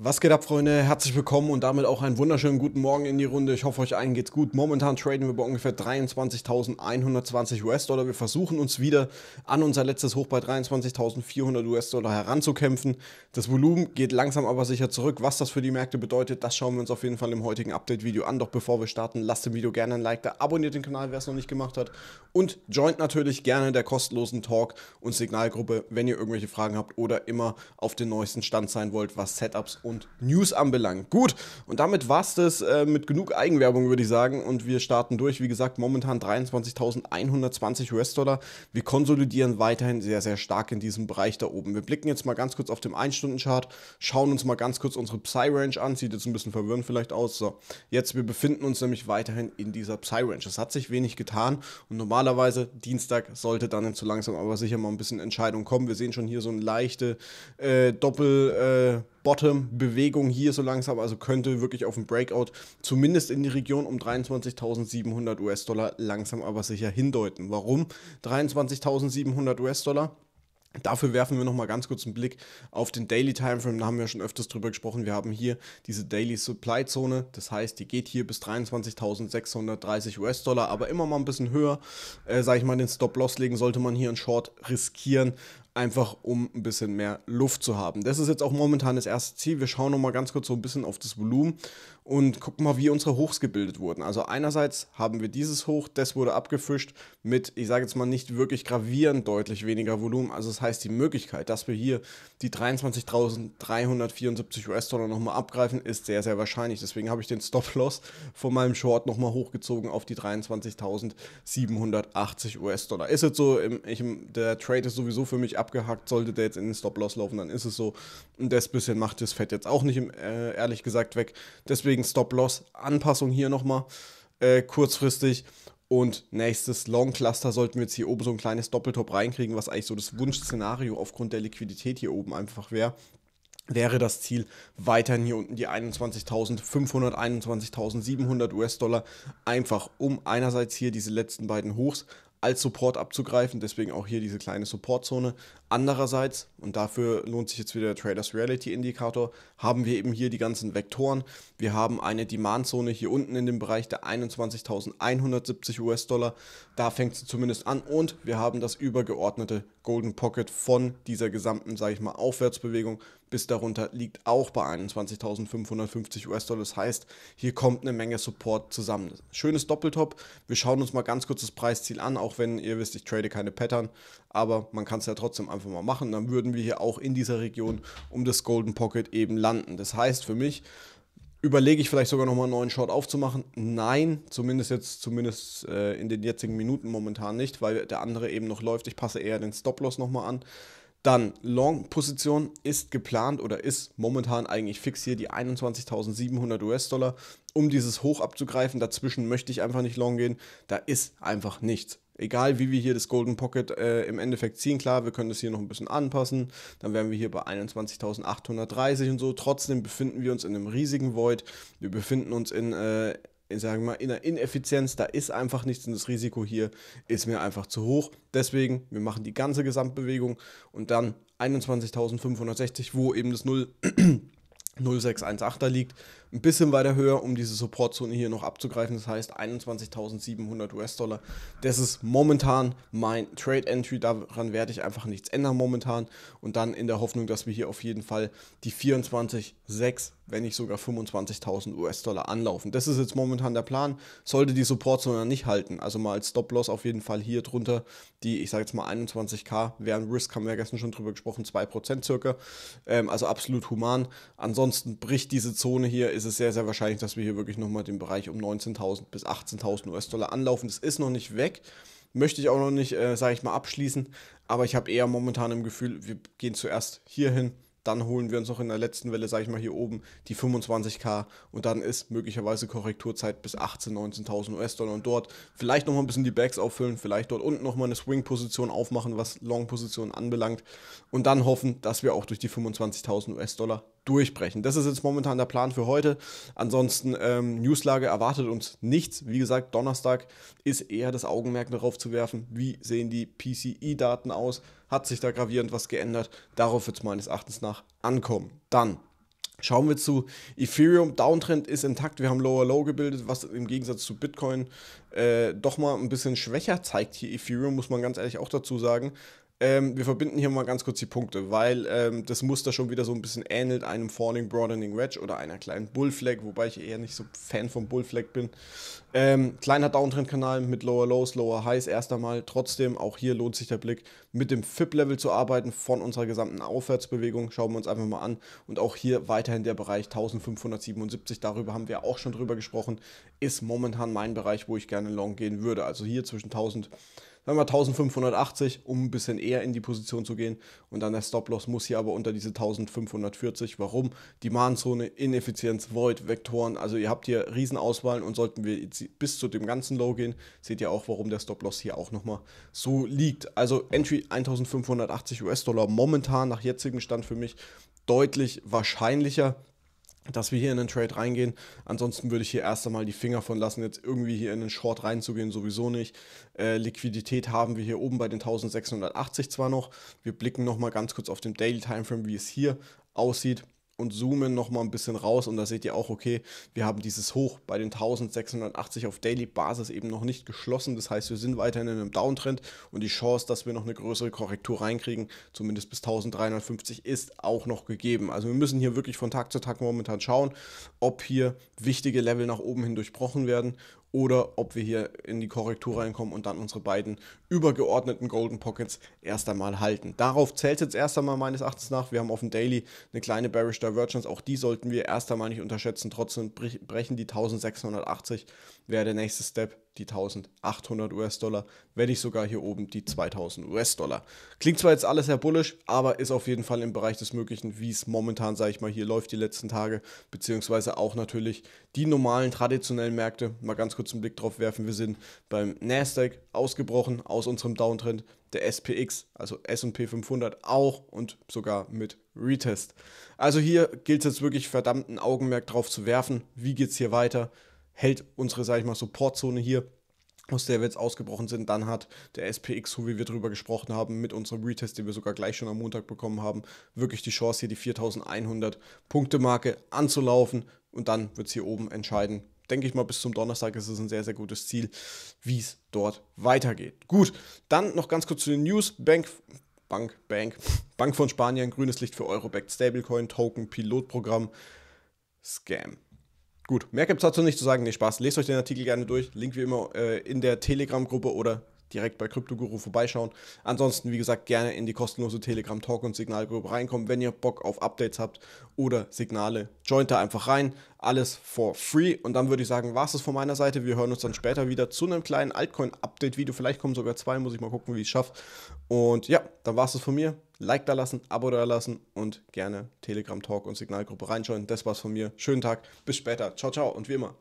Was geht ab, Freunde? Herzlich willkommen und damit auch einen wunderschönen guten Morgen in die Runde. Ich hoffe, euch allen geht's gut. Momentan traden wir bei ungefähr 23.120 US-Dollar. Wir versuchen uns wieder an unser letztes Hoch bei 23.400 US-Dollar heranzukämpfen. Das Volumen geht langsam aber sicher zurück. Was das für die Märkte bedeutet, das schauen wir uns auf jeden Fall im heutigen Update-Video an. Doch bevor wir starten, lasst dem Video gerne ein Like da, abonniert den Kanal, wer es noch nicht gemacht hat und joint natürlich gerne der kostenlosen Talk- und Signalgruppe, wenn ihr irgendwelche Fragen habt oder immer auf den neuesten Stand sein wollt, was Setups und und News anbelangt. Gut, und damit war es das äh, mit genug Eigenwerbung, würde ich sagen. Und wir starten durch. Wie gesagt, momentan 23.120 US-Dollar. Wir konsolidieren weiterhin sehr, sehr stark in diesem Bereich da oben. Wir blicken jetzt mal ganz kurz auf dem 1-Stunden-Chart, schauen uns mal ganz kurz unsere Psy-Range an. Sieht jetzt ein bisschen verwirrend vielleicht aus. So, jetzt, wir befinden uns nämlich weiterhin in dieser Psy-Range. Es hat sich wenig getan und normalerweise Dienstag sollte dann zu so langsam aber sicher mal ein bisschen Entscheidung kommen. Wir sehen schon hier so eine leichte äh, Doppel- äh, Bottom-Bewegung hier so langsam, also könnte wirklich auf dem Breakout zumindest in die Region um 23.700 US-Dollar langsam aber sicher hindeuten. Warum 23.700 US-Dollar? Dafür werfen wir nochmal ganz kurz einen Blick auf den Daily Timeframe. Da haben wir schon öfters drüber gesprochen. Wir haben hier diese Daily Supply Zone. Das heißt, die geht hier bis 23.630 US-Dollar, aber immer mal ein bisschen höher. Äh, Sage ich mal, den Stop-Loss legen sollte man hier einen Short riskieren einfach um ein bisschen mehr Luft zu haben. Das ist jetzt auch momentan das erste Ziel. Wir schauen nochmal ganz kurz so ein bisschen auf das Volumen und guck mal, wie unsere Hochs gebildet wurden. Also einerseits haben wir dieses Hoch, das wurde abgefischt mit, ich sage jetzt mal nicht wirklich gravierend deutlich weniger Volumen. Also das heißt, die Möglichkeit, dass wir hier die 23.374 US-Dollar nochmal abgreifen, ist sehr, sehr wahrscheinlich. Deswegen habe ich den Stop-Loss von meinem Short nochmal hochgezogen auf die 23.780 US-Dollar. Ist jetzt so, ich, der Trade ist sowieso für mich abgehackt. Sollte der jetzt in den Stop-Loss laufen, dann ist es so. Und das bisschen macht das Fett jetzt auch nicht, äh, ehrlich gesagt, weg. Deswegen wegen Stop-Loss, Anpassung hier nochmal äh, kurzfristig. Und nächstes Long Cluster sollten wir jetzt hier oben so ein kleines Doppeltop reinkriegen, was eigentlich so das Wunschszenario aufgrund der Liquidität hier oben einfach wäre. Wäre das Ziel weiterhin hier unten die 21.500, 21.700 US-Dollar, einfach um einerseits hier diese letzten beiden Hochs als Support abzugreifen. Deswegen auch hier diese kleine Supportzone. Andererseits, und dafür lohnt sich jetzt wieder der Traders Reality Indikator, haben wir eben hier die ganzen Vektoren. Wir haben eine Demandzone hier unten in dem Bereich der 21.170 US-Dollar. Da fängt sie zumindest an. Und wir haben das übergeordnete Golden Pocket von dieser gesamten, sage ich mal, Aufwärtsbewegung bis darunter liegt auch bei 21.550 US-Dollar. Das heißt, hier kommt eine Menge Support zusammen. Schönes Doppeltop. Wir schauen uns mal ganz kurz das Preisziel an, auch wenn ihr wisst, ich trade keine Pattern, aber man kann es ja trotzdem einfach mal machen. Dann würden wir hier auch in dieser Region um das Golden Pocket eben landen. Das heißt für mich, Überlege ich vielleicht sogar nochmal einen neuen Short aufzumachen? Nein, zumindest jetzt, zumindest äh, in den jetzigen Minuten momentan nicht, weil der andere eben noch läuft. Ich passe eher den Stop-Loss nochmal an. Dann Long-Position ist geplant oder ist momentan eigentlich fix hier die 21.700 US-Dollar, um dieses Hoch abzugreifen. Dazwischen möchte ich einfach nicht long gehen. Da ist einfach nichts. Egal wie wir hier das Golden Pocket äh, im Endeffekt ziehen, klar, wir können das hier noch ein bisschen anpassen. Dann wären wir hier bei 21.830 und so. Trotzdem befinden wir uns in einem riesigen Void. Wir befinden uns in äh, sagen wir mal, in der Ineffizienz, da ist einfach nichts und das Risiko hier ist mir einfach zu hoch. Deswegen, wir machen die ganze Gesamtbewegung und dann 21.560, wo eben das Null 0618er liegt, ein bisschen weiter höher, um diese Supportzone hier noch abzugreifen. Das heißt 21.700 US-Dollar. Das ist momentan mein Trade Entry. Daran werde ich einfach nichts ändern momentan. Und dann in der Hoffnung, dass wir hier auf jeden Fall die 24.6, wenn nicht sogar 25.000 US-Dollar anlaufen. Das ist jetzt momentan der Plan. Sollte die Supportzone nicht halten, also mal als Stop-Loss auf jeden Fall hier drunter, die, ich sage jetzt mal 21k, wären Risk, haben wir ja gestern schon drüber gesprochen, 2% circa. Ähm, also absolut human. Ansonsten ansonsten bricht diese Zone hier, ist es sehr, sehr wahrscheinlich, dass wir hier wirklich nochmal den Bereich um 19.000 bis 18.000 US-Dollar anlaufen. Das ist noch nicht weg. Möchte ich auch noch nicht, äh, sage ich mal, abschließen. Aber ich habe eher momentan im Gefühl, wir gehen zuerst hier hin dann holen wir uns noch in der letzten Welle, sage ich mal hier oben, die 25k und dann ist möglicherweise Korrekturzeit bis 18.000, 19.000 US-Dollar und dort vielleicht nochmal ein bisschen die Bags auffüllen, vielleicht dort unten nochmal eine Swing-Position aufmachen, was Long-Positionen anbelangt und dann hoffen, dass wir auch durch die 25.000 US-Dollar durchbrechen. Das ist jetzt momentan der Plan für heute. Ansonsten, ähm, Newslage erwartet uns nichts. Wie gesagt, Donnerstag ist eher das Augenmerk darauf zu werfen, wie sehen die PCI-Daten aus hat sich da gravierend was geändert. Darauf wird es meines Erachtens nach ankommen. Dann Schauen wir zu Ethereum. Downtrend ist intakt. Wir haben Lower Low gebildet, was im Gegensatz zu Bitcoin äh, doch mal ein bisschen schwächer zeigt. Hier Ethereum muss man ganz ehrlich auch dazu sagen. Ähm, wir verbinden hier mal ganz kurz die Punkte, weil ähm, das Muster schon wieder so ein bisschen ähnelt einem Falling Broadening Wedge oder einer kleinen Bullflag, wobei ich eher nicht so Fan vom Bullflag bin. Ähm, kleiner Downtrend-Kanal mit Lower Lows, Lower Highs erst einmal. Trotzdem, auch hier lohnt sich der Blick, mit dem FIP-Level zu arbeiten von unserer gesamten Aufwärtsbewegung. Schauen wir uns einfach mal an. Und auch hier weiterhin der Bereich 1577, darüber haben wir auch schon drüber gesprochen, ist momentan mein Bereich, wo ich gerne long gehen würde. Also hier zwischen 1000 sagen wir 1580, um ein bisschen eher in die Position zu gehen. Und dann der Stop-Loss muss hier aber unter diese 1540. Warum? Demand-Zone, Ineffizienz, Void, Vektoren. Also ihr habt hier Riesenauswahlen und sollten wir jetzt bis zu dem ganzen Low gehen, seht ihr auch, warum der Stop-Loss hier auch nochmal so liegt. Also Entry 1580 US-Dollar momentan nach jetzigem Stand für mich deutlich wahrscheinlicher dass wir hier in den Trade reingehen. Ansonsten würde ich hier erst einmal die Finger von lassen, jetzt irgendwie hier in den Short reinzugehen, sowieso nicht. Äh, Liquidität haben wir hier oben bei den 1680 zwar noch. Wir blicken nochmal ganz kurz auf den Daily Timeframe, wie es hier aussieht und zoomen nochmal ein bisschen raus und da seht ihr auch, okay, wir haben dieses Hoch bei den 1680 auf Daily-Basis eben noch nicht geschlossen. Das heißt, wir sind weiterhin in einem Downtrend und die Chance, dass wir noch eine größere Korrektur reinkriegen, zumindest bis 1350, ist auch noch gegeben. Also wir müssen hier wirklich von Tag zu Tag momentan schauen, ob hier wichtige Level nach oben hin durchbrochen werden oder ob wir hier in die Korrektur reinkommen und dann unsere beiden übergeordneten Golden Pockets erst einmal halten. Darauf zählt jetzt erst einmal meines Erachtens nach. Wir haben auf dem Daily eine kleine Bearish Divergence, auch die sollten wir erst einmal nicht unterschätzen. Trotzdem brechen die 1680 wäre der nächste Step die 1800 US-Dollar, wenn nicht sogar hier oben die 2000 US-Dollar. Klingt zwar jetzt alles sehr bullisch, aber ist auf jeden Fall im Bereich des Möglichen, wie es momentan, sage ich mal, hier läuft die letzten Tage, beziehungsweise auch natürlich die normalen traditionellen Märkte. Mal ganz kurz einen Blick drauf werfen. Wir sind beim Nasdaq ausgebrochen aus unserem Downtrend, der SPX, also SP 500 auch und sogar mit Retest. Also hier gilt es jetzt wirklich verdammten Augenmerk drauf zu werfen. Wie geht es hier weiter? hält unsere, sage ich mal, Supportzone hier aus der wir jetzt ausgebrochen sind, dann hat der SPX, so wie wir drüber gesprochen haben, mit unserem Retest, den wir sogar gleich schon am Montag bekommen haben, wirklich die Chance, hier die 4100 Punkte Marke anzulaufen und dann wird es hier oben entscheiden. Denke ich mal, bis zum Donnerstag ist es ein sehr, sehr gutes Ziel, wie es dort weitergeht. Gut, dann noch ganz kurz zu den News. Bank, Bank, Bank, Bank von Spanien, grünes Licht für Euro-Backed Stablecoin, Token, Pilotprogramm, Scam. Gut, mehr gibt es dazu nicht zu sagen. Nee, Spaß. Lest euch den Artikel gerne durch. Link wie immer äh, in der Telegram-Gruppe oder direkt bei Kryptoguru vorbeischauen. Ansonsten, wie gesagt, gerne in die kostenlose Telegram Talk und Signalgruppe reinkommen, wenn ihr Bock auf Updates habt oder Signale. Joint da einfach rein. Alles for free. Und dann würde ich sagen, war es das von meiner Seite. Wir hören uns dann später wieder zu einem kleinen Altcoin-Update-Video. Vielleicht kommen sogar zwei, muss ich mal gucken, wie ich es schaffe. Und ja, dann war es das von mir. Like da lassen, Abo da lassen und gerne Telegram Talk und Signalgruppe reinschauen. Das war's von mir. Schönen Tag, bis später. Ciao, ciao und wie immer.